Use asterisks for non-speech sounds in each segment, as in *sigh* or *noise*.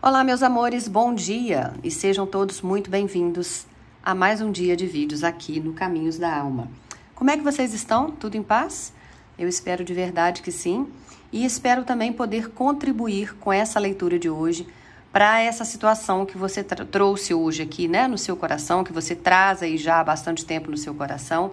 Olá, meus amores, bom dia e sejam todos muito bem-vindos a mais um dia de vídeos aqui no Caminhos da Alma. Como é que vocês estão? Tudo em paz? Eu espero de verdade que sim e espero também poder contribuir com essa leitura de hoje para essa situação que você trouxe hoje aqui, né, no seu coração, que você traz aí já há bastante tempo no seu coração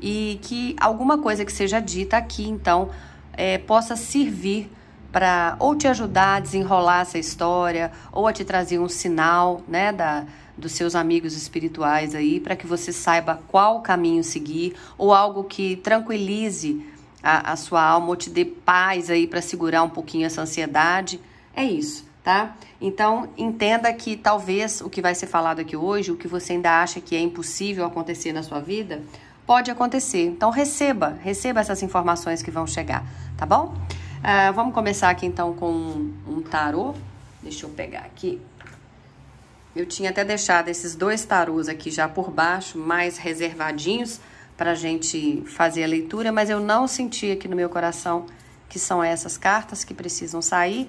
e que alguma coisa que seja dita aqui, então, é, possa servir para para ou te ajudar a desenrolar essa história, ou a te trazer um sinal, né, da dos seus amigos espirituais aí, para que você saiba qual caminho seguir, ou algo que tranquilize a, a sua alma, ou te dê paz aí para segurar um pouquinho essa ansiedade. É isso, tá? Então, entenda que talvez o que vai ser falado aqui hoje, o que você ainda acha que é impossível acontecer na sua vida, pode acontecer. Então receba, receba essas informações que vão chegar, tá bom? Ah, vamos começar aqui então com um tarô. Deixa eu pegar aqui. Eu tinha até deixado esses dois tarôs aqui já por baixo, mais reservadinhos, para a gente fazer a leitura, mas eu não senti aqui no meu coração que são essas cartas que precisam sair.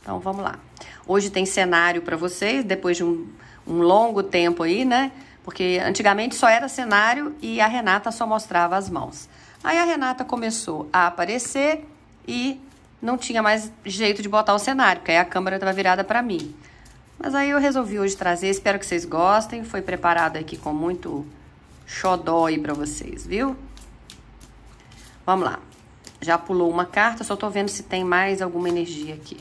Então vamos lá. Hoje tem cenário para vocês, depois de um, um longo tempo aí, né? Porque antigamente só era cenário e a Renata só mostrava as mãos. Aí a Renata começou a aparecer e não tinha mais jeito de botar o cenário, porque aí a câmera estava virada para mim. Mas aí eu resolvi hoje trazer, espero que vocês gostem. Foi preparado aqui com muito xodó aí para vocês, viu? Vamos lá. Já pulou uma carta, só tô vendo se tem mais alguma energia aqui.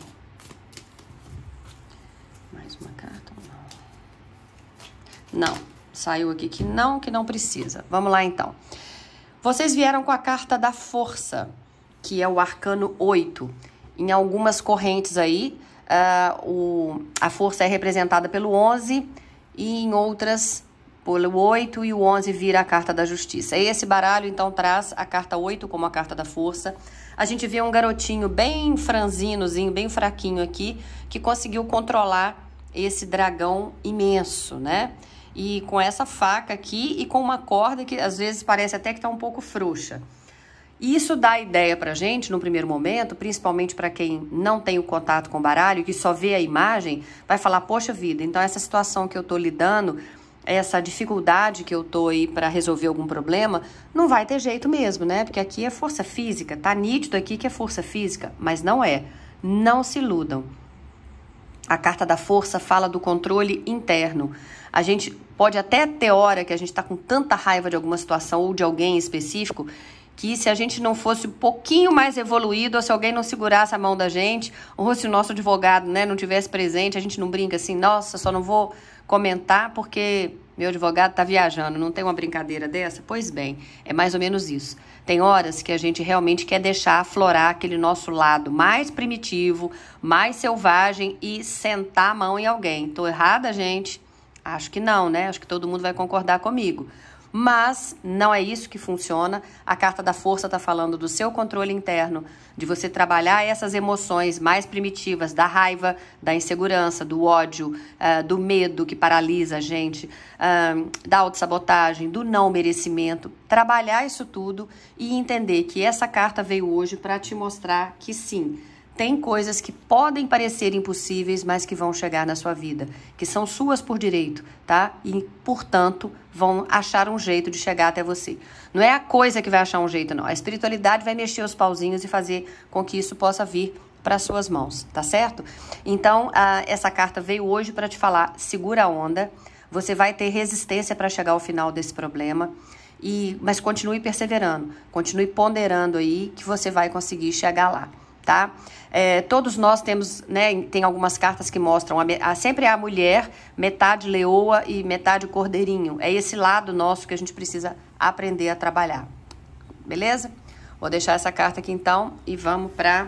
Mais uma carta? Não. Saiu aqui que não, que não precisa. Vamos lá, então. Vocês vieram com a carta da força que é o arcano 8. Em algumas correntes aí, uh, o, a força é representada pelo 11 e em outras pelo 8 e o 11 vira a carta da justiça. Esse baralho então traz a carta 8 como a carta da força. A gente vê um garotinho bem franzinozinho, bem fraquinho aqui, que conseguiu controlar esse dragão imenso, né? E com essa faca aqui e com uma corda que às vezes parece até que tá um pouco frouxa. E isso dá ideia para gente, no primeiro momento, principalmente para quem não tem o contato com o baralho, que só vê a imagem, vai falar: poxa vida, então essa situação que eu estou lidando, essa dificuldade que eu estou aí para resolver algum problema, não vai ter jeito mesmo, né? Porque aqui é força física, tá nítido aqui que é força física, mas não é. Não se iludam. A carta da força fala do controle interno. A gente pode até ter hora que a gente está com tanta raiva de alguma situação ou de alguém específico que se a gente não fosse um pouquinho mais evoluído, ou se alguém não segurasse a mão da gente, ou se o nosso advogado né, não tivesse presente, a gente não brinca assim, nossa, só não vou comentar porque meu advogado está viajando, não tem uma brincadeira dessa? Pois bem, é mais ou menos isso. Tem horas que a gente realmente quer deixar aflorar aquele nosso lado mais primitivo, mais selvagem e sentar a mão em alguém. Estou errada, gente? Acho que não, né? Acho que todo mundo vai concordar comigo. Mas não é isso que funciona. A carta da força está falando do seu controle interno, de você trabalhar essas emoções mais primitivas da raiva, da insegurança, do ódio, uh, do medo que paralisa a gente, uh, da autossabotagem, do não merecimento. Trabalhar isso tudo e entender que essa carta veio hoje para te mostrar que sim. Tem coisas que podem parecer impossíveis, mas que vão chegar na sua vida, que são suas por direito, tá? E, portanto, vão achar um jeito de chegar até você. Não é a coisa que vai achar um jeito, não. A espiritualidade vai mexer os pauzinhos e fazer com que isso possa vir para suas mãos, tá certo? Então, a, essa carta veio hoje para te falar: segura a onda, você vai ter resistência para chegar ao final desse problema. E, mas continue perseverando, continue ponderando aí que você vai conseguir chegar lá tá? É, todos nós temos, né, tem algumas cartas que mostram, a, a, sempre a mulher, metade leoa e metade cordeirinho. É esse lado nosso que a gente precisa aprender a trabalhar, beleza? Vou deixar essa carta aqui então e vamos para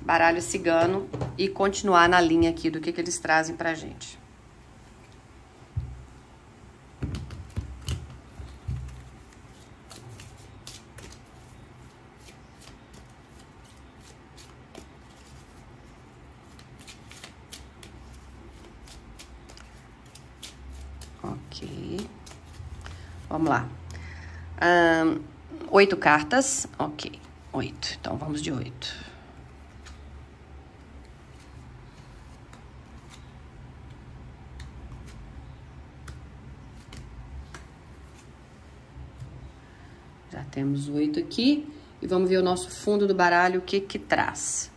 baralho cigano e continuar na linha aqui do que, que eles trazem pra gente. Ok. Vamos lá. Um, oito cartas. Ok. Oito. Então, vamos de oito. Já temos oito aqui. E vamos ver o nosso fundo do baralho, o que que traz.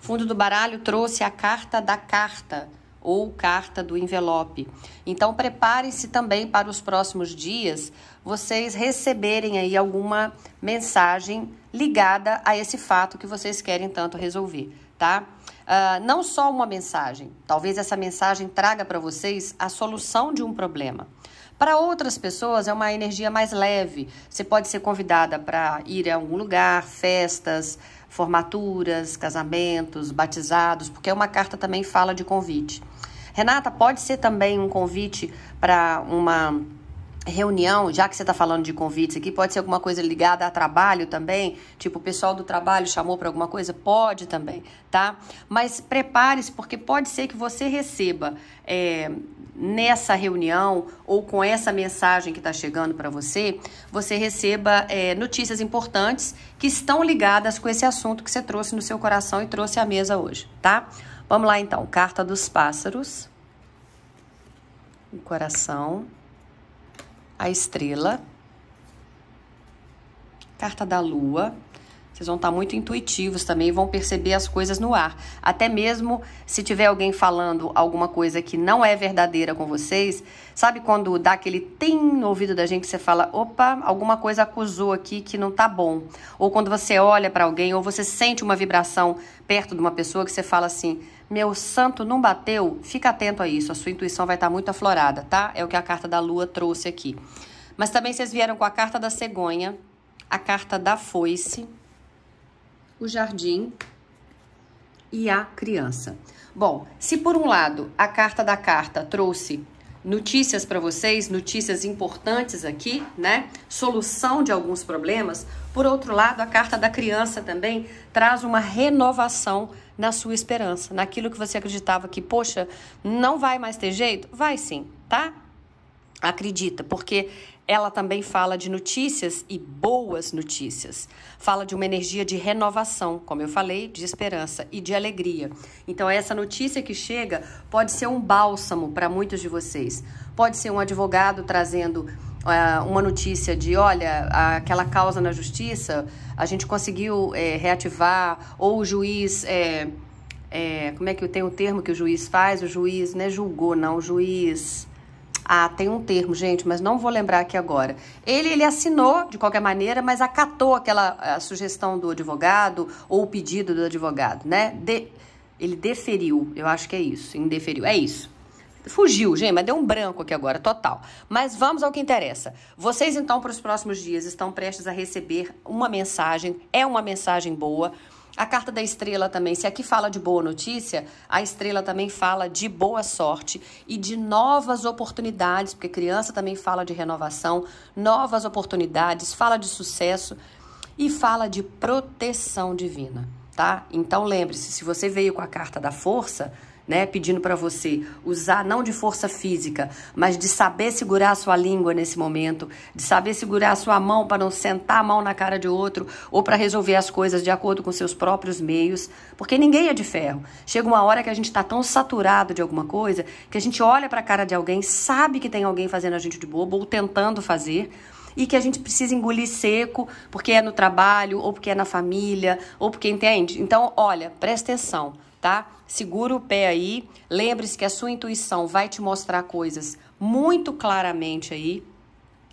fundo do baralho trouxe a carta da carta ou carta do envelope. Então prepare-se também para os próximos dias vocês receberem aí alguma mensagem ligada a esse fato que vocês querem tanto resolver, tá? Uh, não só uma mensagem, talvez essa mensagem traga para vocês a solução de um problema. Para outras pessoas é uma energia mais leve. Você pode ser convidada para ir a algum lugar, festas, formaturas, casamentos, batizados, porque uma carta também fala de convite. Renata, pode ser também um convite para uma reunião, já que você está falando de convites aqui, pode ser alguma coisa ligada a trabalho também, tipo o pessoal do trabalho chamou para alguma coisa, pode também, tá? Mas prepare-se porque pode ser que você receba é, nessa reunião ou com essa mensagem que está chegando para você, você receba é, notícias importantes que estão ligadas com esse assunto que você trouxe no seu coração e trouxe à mesa hoje, tá? Vamos lá então, carta dos pássaros, o coração a estrela, carta da lua. Vocês vão estar tá muito intuitivos também vão perceber as coisas no ar. Até mesmo se tiver alguém falando alguma coisa que não é verdadeira com vocês, sabe quando dá aquele tem no ouvido da gente que você fala, opa, alguma coisa acusou aqui que não tá bom. Ou quando você olha para alguém ou você sente uma vibração perto de uma pessoa que você fala assim, meu santo não bateu? Fica atento a isso, a sua intuição vai estar muito aflorada, tá? É o que a carta da lua trouxe aqui. Mas também vocês vieram com a carta da cegonha, a carta da foice, o jardim e a criança. Bom, se por um lado a carta da carta trouxe notícias para vocês, notícias importantes aqui, né? Solução de alguns problemas. Por outro lado, a carta da criança também traz uma renovação na sua esperança, naquilo que você acreditava que, poxa, não vai mais ter jeito? Vai sim, tá? Acredita, porque ela também fala de notícias e boas notícias. Fala de uma energia de renovação, como eu falei, de esperança e de alegria. Então, essa notícia que chega pode ser um bálsamo para muitos de vocês. Pode ser um advogado trazendo é, uma notícia de, olha, aquela causa na justiça, a gente conseguiu é, reativar, ou o juiz, é, é, como é que tem o um termo que o juiz faz? O juiz, né, julgou, não, o juiz... Ah, tem um termo, gente, mas não vou lembrar aqui agora. Ele, ele assinou, de qualquer maneira, mas acatou aquela sugestão do advogado ou o pedido do advogado, né? De, ele deferiu, eu acho que é isso, indeferiu, é isso. Fugiu, gente, mas deu um branco aqui agora, total. Mas vamos ao que interessa. Vocês, então, para os próximos dias, estão prestes a receber uma mensagem. É uma mensagem boa. A carta da estrela também, se aqui fala de boa notícia, a estrela também fala de boa sorte e de novas oportunidades, porque criança também fala de renovação, novas oportunidades, fala de sucesso e fala de proteção divina, tá? Então lembre-se, se você veio com a carta da força, né, pedindo para você usar não de força física, mas de saber segurar a sua língua nesse momento, de saber segurar a sua mão para não sentar a mão na cara de outro ou para resolver as coisas de acordo com seus próprios meios, porque ninguém é de ferro. Chega uma hora que a gente está tão saturado de alguma coisa que a gente olha para a cara de alguém, sabe que tem alguém fazendo a gente de bobo ou tentando fazer e que a gente precisa engolir seco, porque é no trabalho, ou porque é na família, ou porque entende. Então, olha, presta atenção, tá? Segura o pé aí. Lembre-se que a sua intuição vai te mostrar coisas muito claramente aí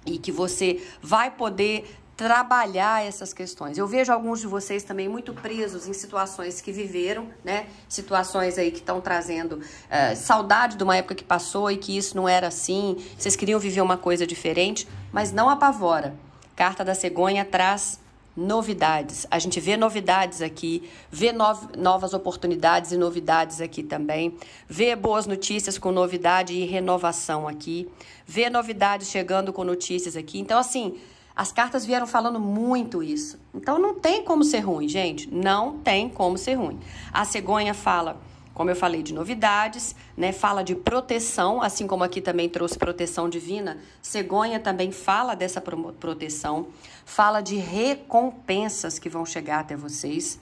e que você vai poder trabalhar essas questões. Eu vejo alguns de vocês também muito presos em situações que viveram, né? Situações aí que estão trazendo uh, saudade de uma época que passou e que isso não era assim. Vocês queriam viver uma coisa diferente, mas não apavora. Carta da cegonha traz novidades. A gente vê novidades aqui, vê novas oportunidades e novidades aqui também, vê boas notícias com novidade e renovação aqui, vê novidades chegando com notícias aqui. Então, assim, as cartas vieram falando muito isso. Então, não tem como ser ruim, gente. Não tem como ser ruim. A cegonha fala como eu falei de novidades, né? Fala de proteção, assim como aqui também trouxe proteção divina, cegonha também fala dessa proteção, fala de recompensas que vão chegar até vocês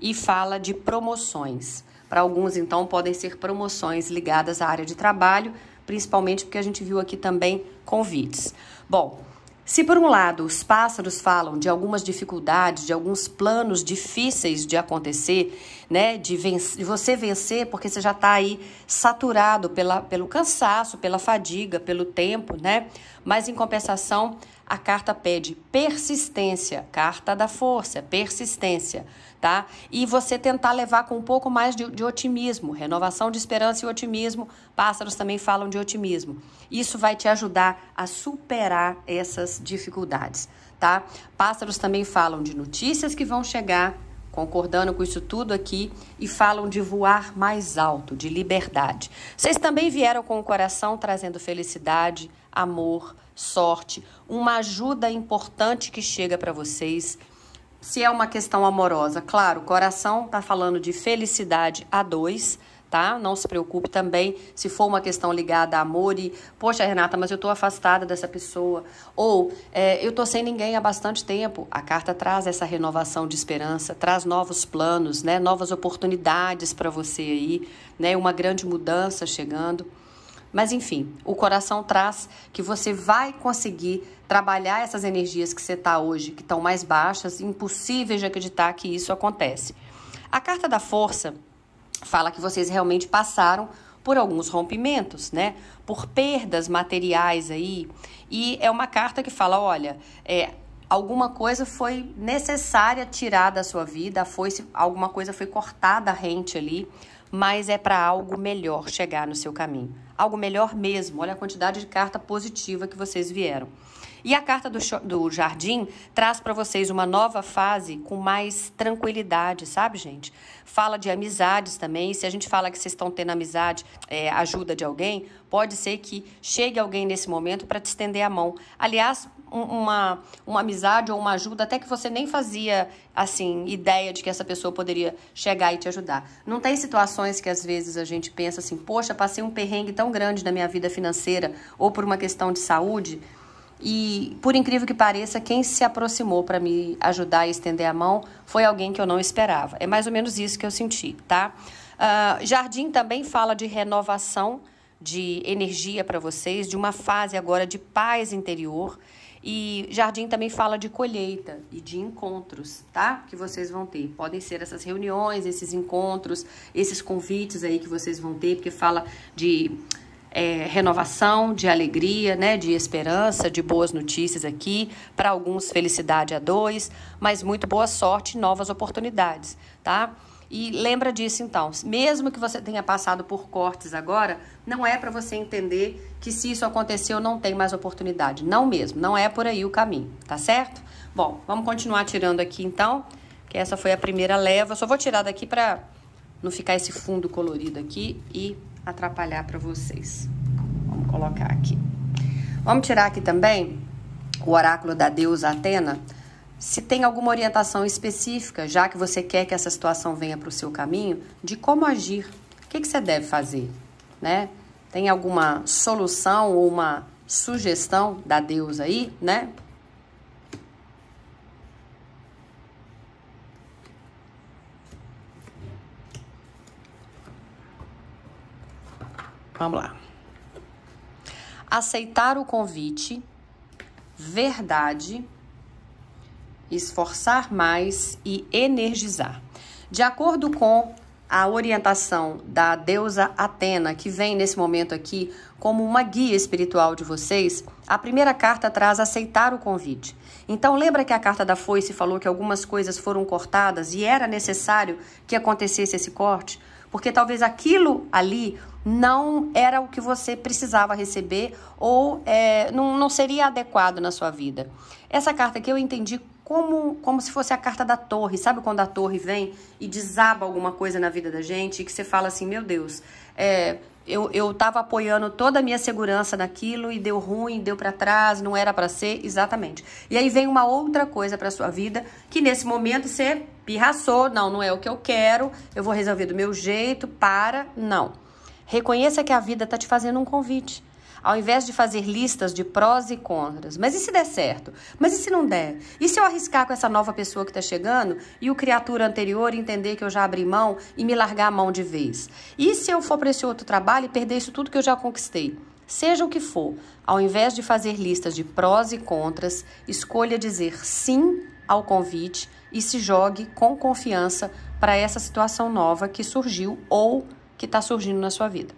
e fala de promoções. Para alguns, então, podem ser promoções ligadas à área de trabalho, principalmente porque a gente viu aqui também convites. Bom, se, por um lado, os pássaros falam de algumas dificuldades, de alguns planos difíceis de acontecer, né, de, vencer, de você vencer, porque você já está aí saturado pela, pelo cansaço, pela fadiga, pelo tempo, né, mas em compensação, a carta pede persistência, carta da força, persistência, tá? E você tentar levar com um pouco mais de, de otimismo, renovação de esperança e otimismo. Pássaros também falam de otimismo. Isso vai te ajudar a superar essas dificuldades, tá? Pássaros também falam de notícias que vão chegar, concordando com isso tudo aqui, e falam de voar mais alto, de liberdade. Vocês também vieram com o coração trazendo felicidade, amor, sorte, uma ajuda importante que chega para vocês. Se é uma questão amorosa, claro, o coração está falando de felicidade a dois, tá? Não se preocupe também se for uma questão ligada a amor e, poxa, Renata, mas eu estou afastada dessa pessoa. Ou é, eu estou sem ninguém há bastante tempo. A carta traz essa renovação de esperança, traz novos planos, né? Novas oportunidades para você aí, né? Uma grande mudança chegando. Mas enfim, o coração traz que você vai conseguir trabalhar essas energias que você está hoje, que estão mais baixas, impossíveis de acreditar que isso acontece. A carta da força fala que vocês realmente passaram por alguns rompimentos, né? Por perdas materiais aí. E é uma carta que fala, olha, é, alguma coisa foi necessária tirar da sua vida, foi alguma coisa foi cortada rente ali mas é para algo melhor chegar no seu caminho. Algo melhor mesmo. Olha a quantidade de carta positiva que vocês vieram. E a carta do, do jardim traz para vocês uma nova fase com mais tranquilidade, sabe, gente? Fala de amizades também. Se a gente fala que vocês estão tendo amizade, é, ajuda de alguém, pode ser que chegue alguém nesse momento para te estender a mão. Aliás, uma, uma amizade ou uma ajuda, até que você nem fazia, assim, ideia de que essa pessoa poderia chegar e te ajudar. Não tem situações que às vezes a gente pensa assim, poxa, passei um perrengue tão grande na minha vida financeira ou por uma questão de saúde. E, por incrível que pareça, quem se aproximou para me ajudar e estender a mão foi alguém que eu não esperava. É mais ou menos isso que eu senti, tá? Uh, Jardim também fala de renovação de energia para vocês, de uma fase agora de paz interior e jardim também fala de colheita e de encontros, tá? Que vocês vão ter. Podem ser essas reuniões, esses encontros, esses convites aí que vocês vão ter, porque fala de é, renovação, de alegria, né? De esperança, de boas notícias aqui. Para alguns, felicidade a dois, mas muito boa sorte e novas oportunidades, tá? E lembra disso então, mesmo que você tenha passado por cortes agora, não é para você entender que se isso aconteceu não tem mais oportunidade, não mesmo, não é por aí o caminho, tá certo? Bom, vamos continuar tirando aqui então, que essa foi a primeira leva. Eu só vou tirar daqui para não ficar esse fundo colorido aqui e atrapalhar para vocês. Vamos colocar aqui. Vamos tirar aqui também o oráculo da deusa Atena se tem alguma orientação específica, já que você quer que essa situação venha para o seu caminho, de como agir, o que, que você deve fazer, né? Tem alguma solução ou uma sugestão da Deus aí, né? Vamos lá. Aceitar o convite, verdade esforçar mais e energizar. De acordo com a orientação da deusa Atena, que vem nesse momento aqui como uma guia espiritual de vocês, a primeira carta traz aceitar o convite. Então, lembra que a carta da foice falou que algumas coisas foram cortadas e era necessário que acontecesse esse corte? Porque talvez aquilo ali não era o que você precisava receber ou é, não, não seria adequado na sua vida. Essa carta aqui eu entendi como, como se fosse a carta da torre. Sabe quando a torre vem e desaba alguma coisa na vida da gente e que você fala assim, meu Deus, é, eu, eu tava apoiando toda a minha segurança naquilo e deu ruim, deu para trás, não era para ser, exatamente. E aí vem uma outra coisa para sua vida que nesse momento você pirraçou, não, não é o que eu quero, eu vou resolver do meu jeito, para, não. Reconheça que a vida tá te fazendo um convite ao invés de fazer listas de prós e contras. Mas e se der certo? Mas e se não der? E se eu arriscar com essa nova pessoa que está chegando e o criatura anterior entender que eu já abri mão e me largar a mão de vez? E se eu for para esse outro trabalho e perder isso tudo que eu já conquistei? Seja o que for, ao invés de fazer listas de prós e contras, escolha dizer sim ao convite e se jogue com confiança para essa situação nova que surgiu ou que está surgindo na sua vida.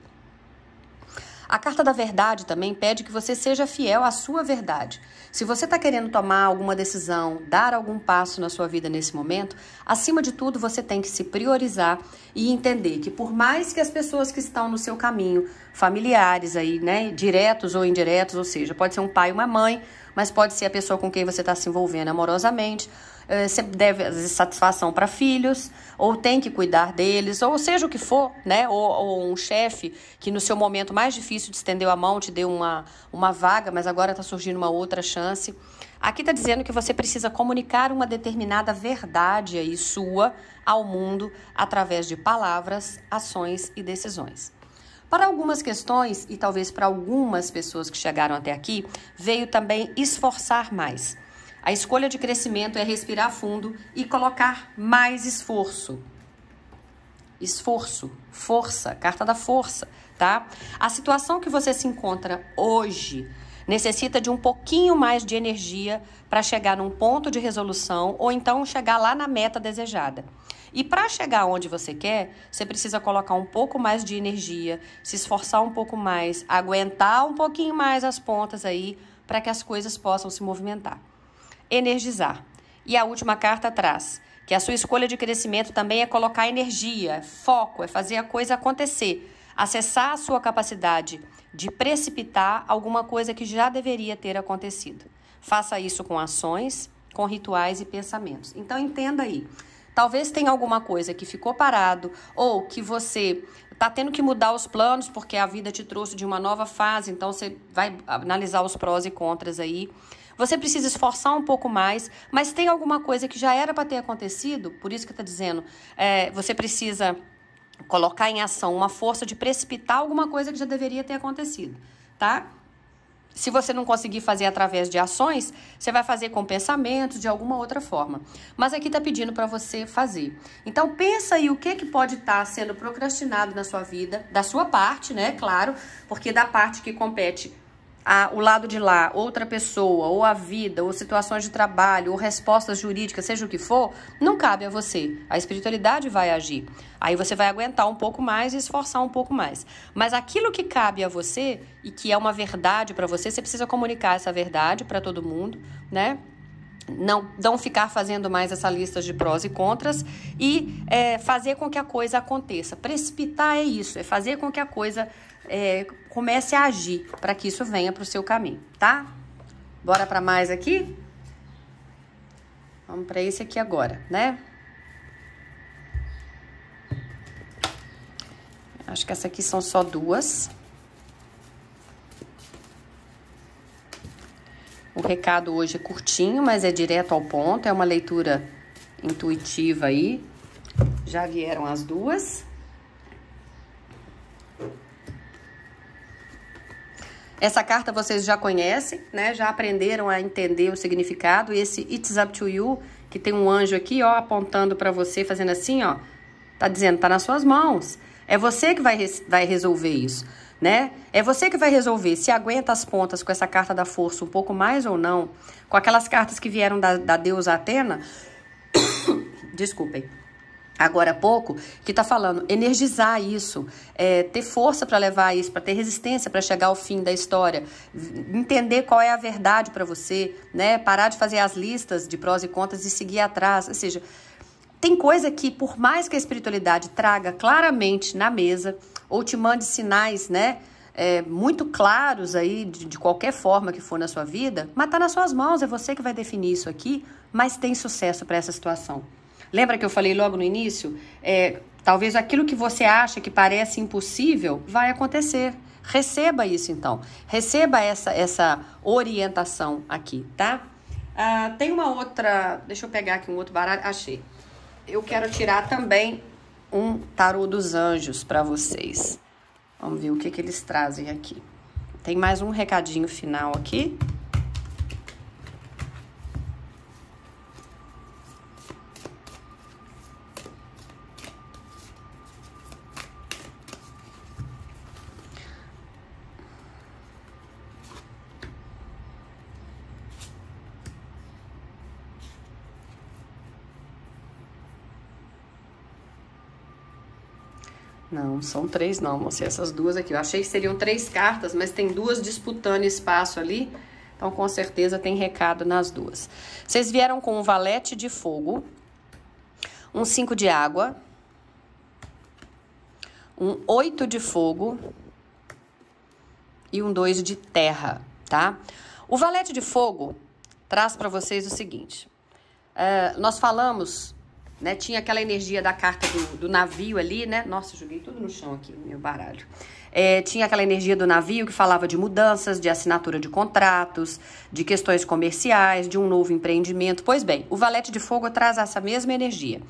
A carta da verdade também pede que você seja fiel à sua verdade. Se você está querendo tomar alguma decisão, dar algum passo na sua vida nesse momento, acima de tudo você tem que se priorizar e entender que por mais que as pessoas que estão no seu caminho, familiares aí, né, diretos ou indiretos, ou seja, pode ser um pai, uma mãe, mas pode ser a pessoa com quem você está se envolvendo amorosamente, é, você deve satisfação para filhos, ou tem que cuidar deles, ou seja o que for, né? Ou, ou um chefe que no seu momento mais difícil te estendeu a mão, te deu uma, uma vaga, mas agora está surgindo uma outra chance. Aqui está dizendo que você precisa comunicar uma determinada verdade aí sua ao mundo através de palavras, ações e decisões. Para algumas questões, e talvez para algumas pessoas que chegaram até aqui, veio também esforçar mais. A escolha de crescimento é respirar fundo e colocar mais esforço. Esforço, força, carta da força, tá? A situação que você se encontra hoje necessita de um pouquinho mais de energia para chegar num ponto de resolução ou então chegar lá na meta desejada. E para chegar onde você quer, você precisa colocar um pouco mais de energia, se esforçar um pouco mais, aguentar um pouquinho mais as pontas aí para que as coisas possam se movimentar energizar. E a última carta traz que a sua escolha de crescimento também é colocar energia, foco, é fazer a coisa acontecer, acessar a sua capacidade de precipitar alguma coisa que já deveria ter acontecido. Faça isso com ações, com rituais e pensamentos. Então entenda aí. Talvez tenha alguma coisa que ficou parado ou que você está tendo que mudar os planos porque a vida te trouxe de uma nova fase, então você vai analisar os prós e contras aí você precisa esforçar um pouco mais, mas tem alguma coisa que já era para ter acontecido, por isso que está dizendo, é, você precisa colocar em ação uma força de precipitar alguma coisa que já deveria ter acontecido, tá? Se você não conseguir fazer através de ações, você vai fazer com pensamentos de alguma outra forma. Mas aqui está pedindo para você fazer. Então pensa aí o que, que pode estar tá sendo procrastinado na sua vida, da sua parte, né? Claro, porque é da parte que compete a, o lado de lá, outra pessoa, ou a vida, ou situações de trabalho, ou respostas jurídicas, seja o que for, não cabe a você. A espiritualidade vai agir. Aí você vai aguentar um pouco mais e esforçar um pouco mais. Mas aquilo que cabe a você e que é uma verdade para você, você precisa comunicar essa verdade para todo mundo, né? Não, não ficar fazendo mais essa lista de prós e contras e é, fazer com que a coisa aconteça. Precipitar é isso, é fazer com que a coisa aconteça é, comece a agir para que isso venha para o seu caminho, tá? Bora para mais aqui? Vamos para esse aqui agora, né? Acho que essa aqui são só duas. O recado hoje é curtinho, mas é direto ao ponto, é uma leitura intuitiva aí. Já vieram as duas. Essa carta vocês já conhecem, né? Já aprenderam a entender o significado. Esse It's Up to You, que tem um anjo aqui, ó, apontando para você, fazendo assim, ó. Tá dizendo, tá nas suas mãos. É você que vai, vai resolver isso, né? É você que vai resolver se aguenta as pontas com essa carta da força um pouco mais ou não. Com aquelas cartas que vieram da, da deusa Atena. *coughs* Desculpem agora há pouco, que está falando energizar isso, é, ter força para levar isso, para ter resistência para chegar ao fim da história, entender qual é a verdade para você, né? Parar de fazer as listas de prós e contras e seguir atrás, ou seja, tem coisa que, por mais que a espiritualidade traga claramente na mesa ou te mande sinais, né? É, muito claros aí, de, de, qualquer forma que for na sua vida, mas tá nas suas mãos, é você que vai definir isso aqui, mas tem sucesso para essa situação. Lembra que eu falei logo no início? É, talvez aquilo que você acha que parece impossível vai acontecer. Receba isso então. Receba essa, essa orientação aqui, tá? Ah, tem uma outra. Deixa eu pegar aqui um outro baralho. Achei. Eu quero tirar também um tarô dos anjos para vocês. Vamos ver o que, que eles trazem aqui. Tem mais um recadinho final aqui. Não, são três não, mostrei Essas duas aqui. Eu achei que seriam três cartas, mas tem duas disputando espaço ali. Então, com certeza, tem recado nas duas. Vocês vieram com um valete de fogo, um cinco de água, um oito de fogo e um dois de terra, tá? O valete de fogo traz para vocês o seguinte. É, nós falamos né? Tinha aquela energia da carta do, do, navio ali, né? Nossa, joguei tudo no chão aqui, meu baralho. É, tinha aquela energia do navio que falava de mudanças, de assinatura de contratos, de questões comerciais, de um novo empreendimento. Pois bem, o valete de fogo traz essa mesma energia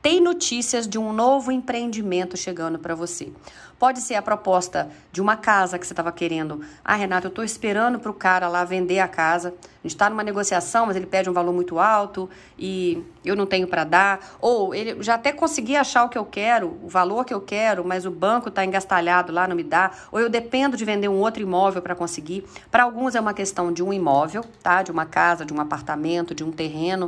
tem notícias de um novo empreendimento chegando para você. Pode ser a proposta de uma casa que você estava querendo. Ah, Renato, eu estou esperando para o cara lá vender a casa. A gente está numa negociação, mas ele pede um valor muito alto e eu não tenho para dar. Ou ele já até consegui achar o que eu quero, o valor que eu quero, mas o banco está engastalhado lá, não me dá. Ou eu dependo de vender um outro imóvel para conseguir. Para alguns é uma questão de um imóvel, tá? De uma casa, de um apartamento, de um terreno,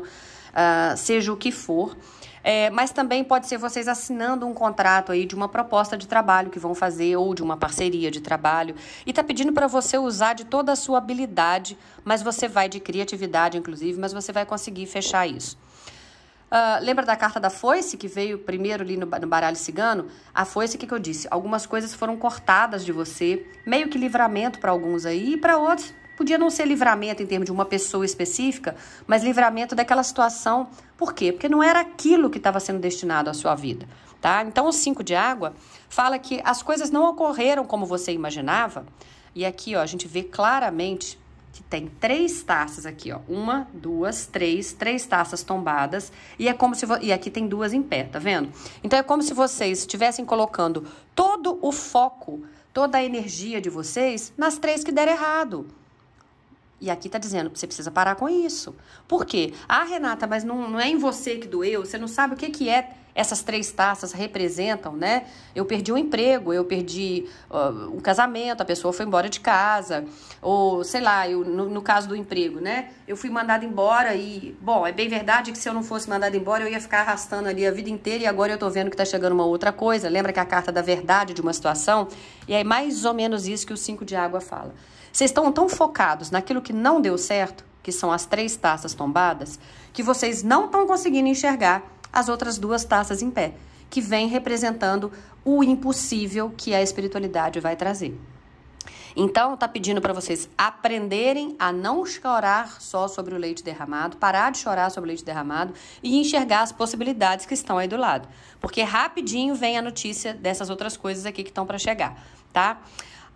uh, seja o que for. É, mas também pode ser vocês assinando um contrato aí de uma proposta de trabalho que vão fazer ou de uma parceria de trabalho e tá pedindo para você usar de toda a sua habilidade, mas você vai de criatividade, inclusive, mas você vai conseguir fechar isso. Uh, lembra da carta da foice que veio primeiro ali no, no baralho cigano? A foice, o que, que eu disse? Algumas coisas foram cortadas de você, meio que livramento para alguns aí, e para outros Podia não ser livramento em termos de uma pessoa específica, mas livramento daquela situação. Por quê? Porque não era aquilo que estava sendo destinado à sua vida. Tá? Então, o 5 de água fala que as coisas não ocorreram como você imaginava. E aqui ó, a gente vê claramente que tem três taças aqui, ó. Uma, duas, três, três taças tombadas. E é como se vo... e aqui tem duas em pé, tá vendo? Então é como se vocês estivessem colocando todo o foco, toda a energia de vocês nas três que deram errado. E aqui está dizendo, você precisa parar com isso. Por quê? Ah, Renata, mas não, não é em você que doeu, você não sabe o que, que é essas três taças representam, né? Eu perdi um emprego, eu perdi uh, um casamento, a pessoa foi embora de casa, ou sei lá, eu, no, no caso do emprego, né? Eu fui mandado embora e, bom, é bem verdade que se eu não fosse mandado embora eu ia ficar arrastando ali a vida inteira e agora eu tô vendo que tá chegando uma outra coisa. Lembra que a carta da verdade de uma situação? E é mais ou menos isso que o cinco de água fala. Vocês estão tão focados naquilo que não deu certo, que são as três taças tombadas, que vocês não estão conseguindo enxergar as outras duas taças em pé, que vem representando o impossível que a espiritualidade vai trazer. Então, tá pedindo para vocês aprenderem a não chorar só sobre o leite derramado, parar de chorar sobre o leite derramado e enxergar as possibilidades que estão aí do lado. Porque rapidinho vem a notícia dessas outras coisas aqui que estão para chegar, tá?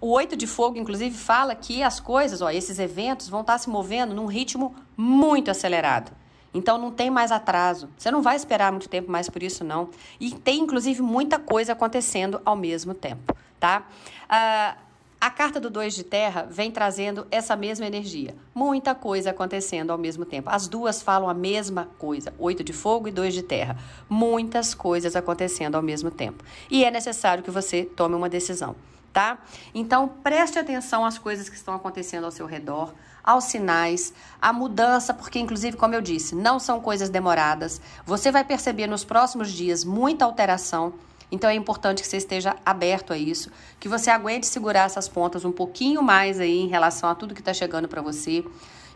O Oito de Fogo, inclusive, fala que as coisas, ó, esses eventos vão estar tá se movendo num ritmo muito acelerado. Então não tem mais atraso. Você não vai esperar muito tempo mais por isso, não. E tem, inclusive, muita coisa acontecendo ao mesmo tempo, tá? Ah, a carta do 2 de terra vem trazendo essa mesma energia. Muita coisa acontecendo ao mesmo tempo. As duas falam a mesma coisa: oito de fogo e dois de terra. Muitas coisas acontecendo ao mesmo tempo. E é necessário que você tome uma decisão, tá? Então preste atenção às coisas que estão acontecendo ao seu redor, aos sinais, à mudança, porque, inclusive, como eu disse, não são coisas demoradas. Você vai perceber nos próximos dias muita alteração. Então é importante que você esteja aberto a isso, que você aguente segurar essas pontas um pouquinho mais aí em relação a tudo que está chegando para você,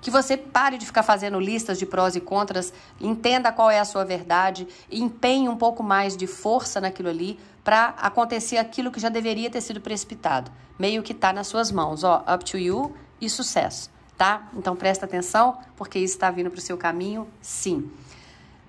que você pare de ficar fazendo listas de prós e contras, entenda qual é a sua verdade, empenhe um pouco mais de força naquilo ali para acontecer aquilo que já deveria ter sido precipitado. Meio que está nas suas mãos, ó, up to you e sucesso tá? Então presta atenção, porque isso está vindo para o seu caminho, sim.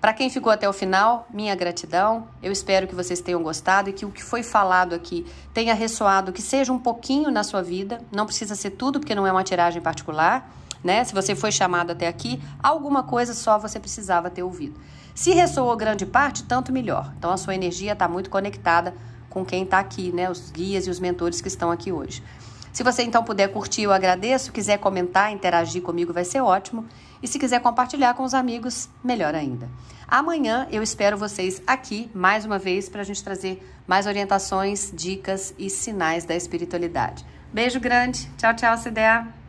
Para quem ficou até o final, minha gratidão. Eu espero que vocês tenham gostado e que o que foi falado aqui tenha ressoado, que seja um pouquinho na sua vida. Não precisa ser tudo, porque não é uma tiragem particular, né? Se você foi chamado até aqui, alguma coisa só você precisava ter ouvido. Se ressoou grande parte, tanto melhor. Então a sua energia está muito conectada com quem está aqui, né? Os guias e os mentores que estão aqui hoje. Se você então puder curtir, eu agradeço. Quiser comentar, interagir comigo, vai ser ótimo. E se quiser compartilhar com os amigos, melhor ainda. Amanhã eu espero vocês aqui mais uma vez para a gente trazer mais orientações, dicas e sinais da espiritualidade. Beijo grande. Tchau, tchau, Cidea.